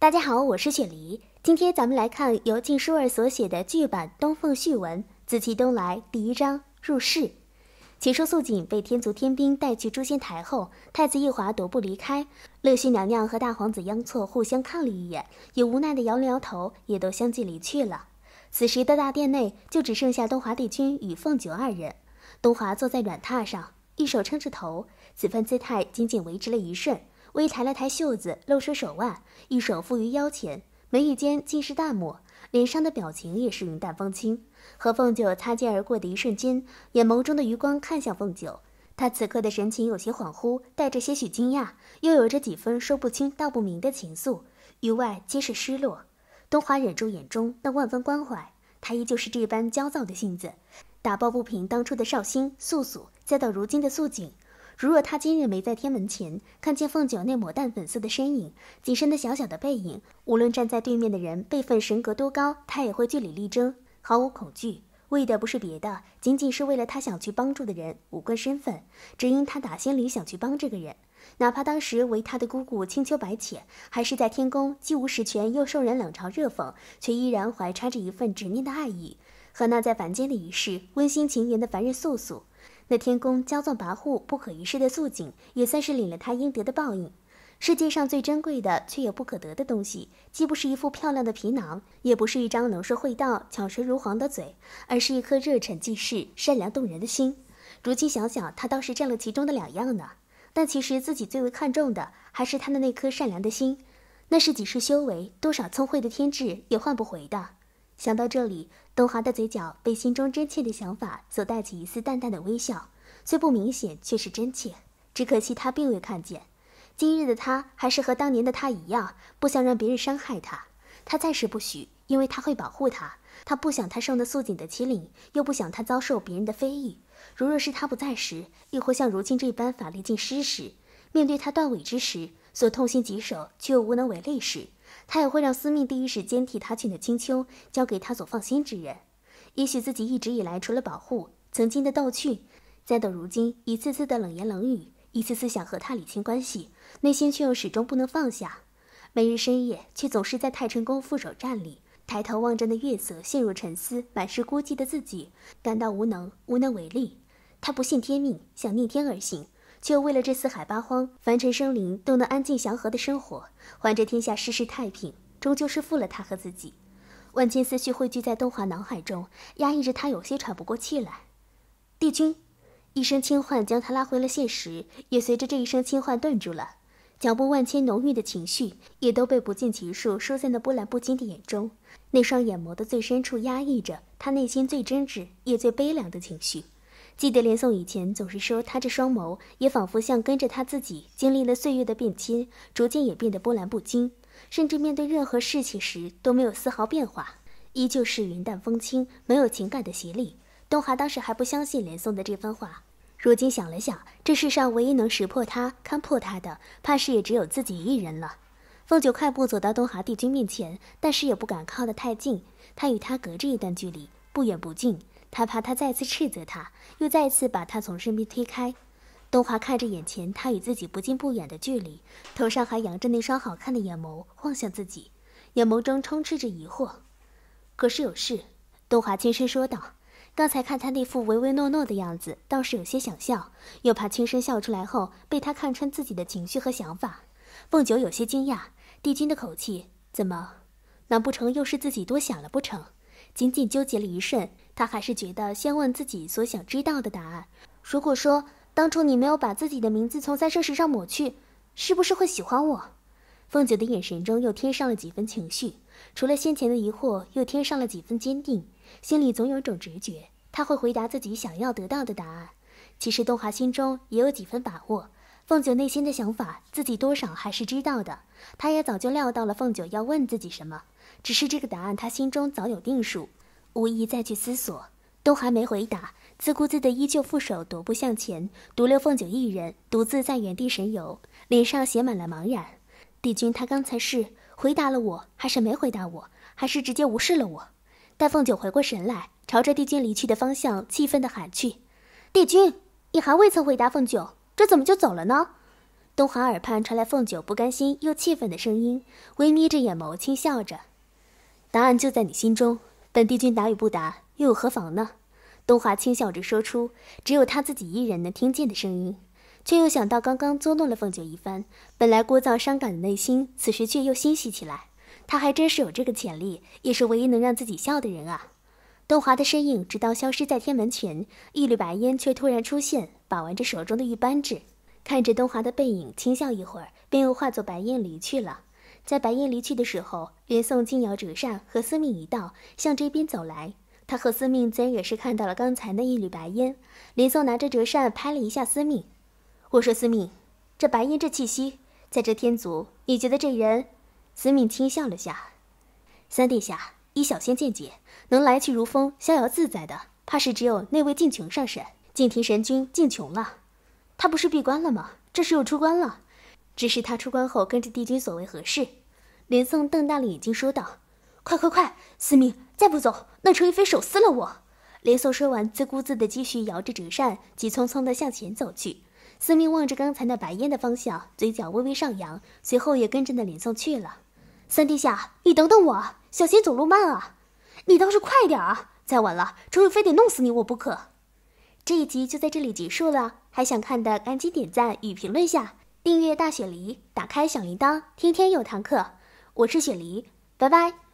大家好，我是雪梨。今天咱们来看由静姝儿所写的剧版《东凤序文》，紫气东来第一章入室。秦叔素锦被天族天兵带去诛仙台后，太子一华踱步离开。乐胥娘娘和大皇子央错互相看了一眼，也无奈地摇了摇头，也都相继离去了。此时的大殿内就只剩下东华帝君与凤九二人。东华坐在软榻上，一手撑着头，此番姿态仅仅维持了一瞬。微抬了抬袖子，露出手腕，一手负于腰前，眉宇间尽是淡漠，脸上的表情也是云淡风轻。和凤九擦肩而过的一瞬间，眼眸中的余光看向凤九，他此刻的神情有些恍惚，带着些许惊讶，又有着几分说不清道不明的情愫，于外皆是失落。东华忍住眼中那万分关怀，他依旧是这般焦躁的性子，打抱不平，当初的绍兴素素，再到如今的素锦。如若他今日没在天门前看见凤九那抹淡粉色的身影，紧身的小小的背影，无论站在对面的人辈分、神格多高，他也会据理力争，毫无恐惧。为的不是别的，仅仅是为了他想去帮助的人，无关身份，只因他打心里想去帮这个人。哪怕当时为他的姑姑青丘白浅，还是在天宫既无实权又受人冷嘲热讽，却依然怀揣着一份执念的爱意和那在凡间的一世温馨情缘的凡人素素。那天宫骄纵跋扈、不可一世的素锦，也算是领了他应得的报应。世界上最珍贵的，却也不可得的东西，既不是一副漂亮的皮囊，也不是一张能说会道、巧舌如簧的嘴，而是一颗热忱济世、善良动人的心。如今想想，他倒是占了其中的两样呢，但其实自己最为看重的，还是他的那颗善良的心，那是几世修为、多少聪慧的天智也换不回的。想到这里，东华的嘴角被心中真切的想法所带起一丝淡淡的微笑，虽不明显，却是真切。只可惜他并未看见。今日的他还是和当年的他一样，不想让别人伤害他。他暂时不许，因为他会保护他。他不想他受那素锦的欺凌，又不想他遭受别人的非议。如若是他不在时，亦或像如今这般法力尽失时，面对他断尾之时，所痛心疾首却又无能为力时。他也会让司命第一时间替他去那青丘，交给他所放心之人。也许自己一直以来除了保护曾经的逗趣，再到如今一次次的冷言冷语，一次次想和他理清关系，内心却又始终不能放下。每日深夜，却总是在太晨宫负手站立，抬头望着那月色，陷入沉思，满是孤寂的自己，感到无能，无能为力。他不信天命，想逆天而行。却为了这四海八荒、凡尘生灵都能安静祥和的生活，还这天下世事太平，终究是负了他和自己。万千思绪汇聚在东华脑海中，压抑着他有些喘不过气来。帝君，一声轻唤将他拉回了现实，也随着这一声轻唤顿住了脚步。万千浓郁的情绪也都被不计其数收在那波澜不惊的眼中，那双眼眸的最深处压抑着他内心最真挚也最悲凉的情绪。记得连宋以前总是说他这双眸也仿佛像跟着他自己经历了岁月的变迁，逐渐也变得波澜不惊，甚至面对任何事情时都没有丝毫变化，依旧是云淡风轻，没有情感的洗礼。东华当时还不相信连宋的这番话，如今想了想，这世上唯一能识破他、看破他的，怕是也只有自己一人了。凤九快步走到东华帝君面前，但是也不敢靠得太近，他与他隔着一段距离，不远不近。他怕他再次斥责他，又再次把他从身边推开。东华看着眼前他与自己不近不远的距离，头上还扬着那双好看的眼眸望向自己，眼眸中充斥着疑惑。可是有事，东华轻声说道。刚才看他那副唯唯诺诺的样子，倒是有些想笑，又怕轻声笑出来后被他看穿自己的情绪和想法。凤九有些惊讶，帝君的口气怎么？难不成又是自己多想了不成？仅仅纠结了一瞬。他还是觉得先问自己所想知道的答案。如果说当初你没有把自己的名字从三生石上抹去，是不是会喜欢我？凤九的眼神中又添上了几分情绪，除了先前的疑惑，又添上了几分坚定。心里总有一种直觉，他会回答自己想要得到的答案。其实东华心中也有几分把握，凤九内心的想法，自己多少还是知道的。他也早就料到了凤九要问自己什么，只是这个答案他心中早有定数。无意再去思索，东还没回答，自顾自的依旧负手踱步向前，独留凤九一人独自在原地神游，脸上写满了茫然。帝君，他刚才是回答了我，还是没回答我，还是直接无视了我？待凤九回过神来，朝着帝君离去的方向气愤的喊去：“帝君，你还未曾回答凤九，这怎么就走了呢？”东华耳畔传来凤九不甘心又气愤的声音，微眯着眼眸轻笑着：“答案就在你心中。”本帝君答与不答，又有何妨呢？东华轻笑着说出，只有他自己一人能听见的声音，却又想到刚刚捉弄了凤九一番，本来聒噪伤感的内心，此时却又欣喜起来。他还真是有这个潜力，也是唯一能让自己笑的人啊！东华的身影直到消失在天门前，一缕白烟却突然出现，把玩着手中的玉扳指，看着东华的背影，轻笑一会儿，便又化作白烟离去了。在白烟离去的时候，林宋轻摇折扇，和司命一道向这边走来。他和司命自然也是看到了刚才那一缕白烟。林宋拿着折扇拍了一下司命：“我说司命，这白烟这气息，在这天族，你觉得这人？”司命轻笑了下：“三殿下，依小仙见解，能来去如风、逍遥自在的，怕是只有那位净琼上神、净庭神君净琼了。他不是闭关了吗？这是又出关了？”只是他出关后跟着帝君所为何事？连宋瞪大了眼睛说道：“快快快，司命，再不走，那程玉飞手撕了我！”连宋说完，自顾自的继续摇着折扇，急匆匆的向前走去。司命望着刚才那白烟的方向，嘴角微微上扬，随后也跟着那连宋去了。三殿下，你等等我，小心走路慢啊！你倒是快点啊！再晚了，程玉飞得弄死你我不可。这一集就在这里结束了，还想看的赶紧点赞与评论下。订阅大雪梨，打开小铃铛，天天有堂课。我是雪梨，拜拜。